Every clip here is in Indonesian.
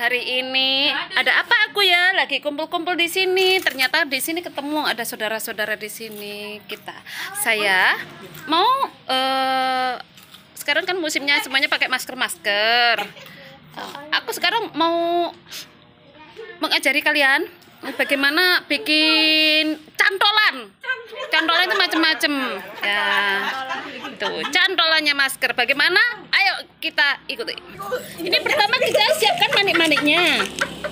hari ini ada apa aku ya lagi kumpul-kumpul di sini ternyata di sini ketemu ada saudara-saudara di sini kita saya mau uh, sekarang kan musimnya semuanya pakai masker-masker uh, aku sekarang mau mengajari kalian bagaimana bikin cantolan Cantolan itu macam-macam. Ya. Tuh, gitu. cantolannya masker. Bagaimana? Ayo kita ikuti. Ini pertama kita siapkan manik-maniknya.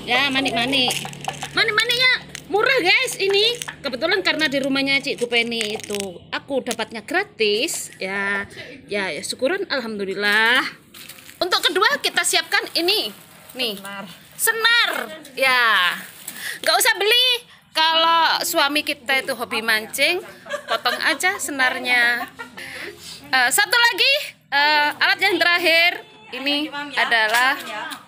Ya, manik-manik. Manik-maniknya murah, guys. Ini kebetulan karena di rumahnya Cik Gupeni itu aku dapatnya gratis. Ya, ya, ya syukuran alhamdulillah. Untuk kedua kita siapkan ini. Nih. Senar. Senar. Ya. Gak usah beli kalau suami kita itu hobi mancing potong aja senarnya uh, satu lagi uh, alat yang terakhir ini adalah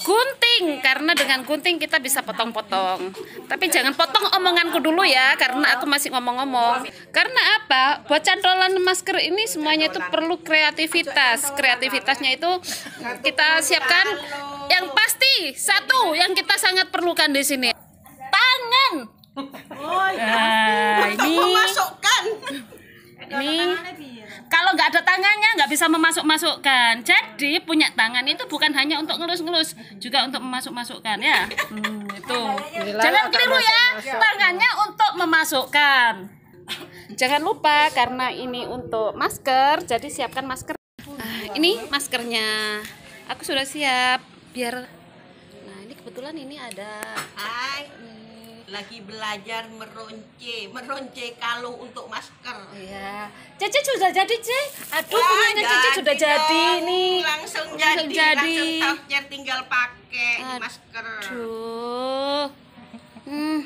gunting karena dengan gunting kita bisa potong-potong tapi jangan potong omonganku dulu ya karena aku masih ngomong-ngomong karena apa buat cantolan masker ini semuanya itu perlu kreativitas kreativitasnya itu kita siapkan yang pasti satu yang kita sangat perlukan di sini nggak ada tangannya nggak bisa memasuk-masukkan jadi punya tangan itu bukan hanya untuk ngelus-ngelus juga untuk memasuk-masukkan ya hmm, itu jangan keliru ya tangannya untuk memasukkan jangan lupa karena ini untuk masker jadi siapkan masker ah, ini maskernya aku sudah siap biar nah ini kebetulan ini ada Hai lagi belajar meronce, meronce kalung untuk masker. Iya. cece sudah jadi, cek Aduh, Wah, punyanya cece sudah jadi nih. Langsung, langsung jadi, jadi. langsung tinggal pakai Aduh. masker. Aduh. Hmm.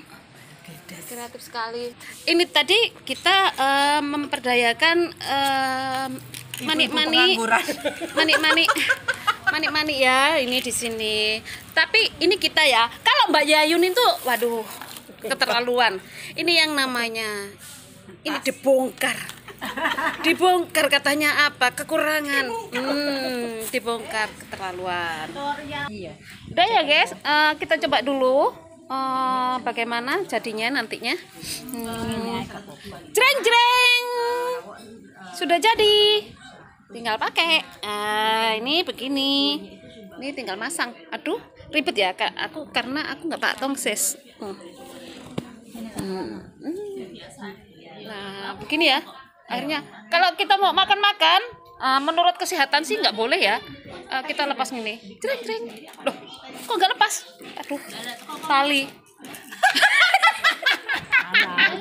Kreatif sekali. Ini tadi kita uh, memperdayakan manik eh, manik-manik manik-manik manik-manik ya ini di sini. Tapi ini kita ya. Kalau Mbak Yayun itu waduh keterlaluan ini yang namanya ini dibongkar dibongkar katanya apa kekurangan hmm, dibongkar keterlaluan iya. udah ya guys uh, kita coba dulu uh, bagaimana jadinya nantinya hmm. jreng jreng sudah jadi tinggal pakai Uh, ini begini ini tinggal masang aduh ribet ya kak aku karena aku nggak pak tongses hmm nah begini ya akhirnya kalau kita mau makan-makan uh, menurut kesehatan sih nggak boleh ya uh, kita lepas ini tring tring, loh kok nggak lepas aduh tali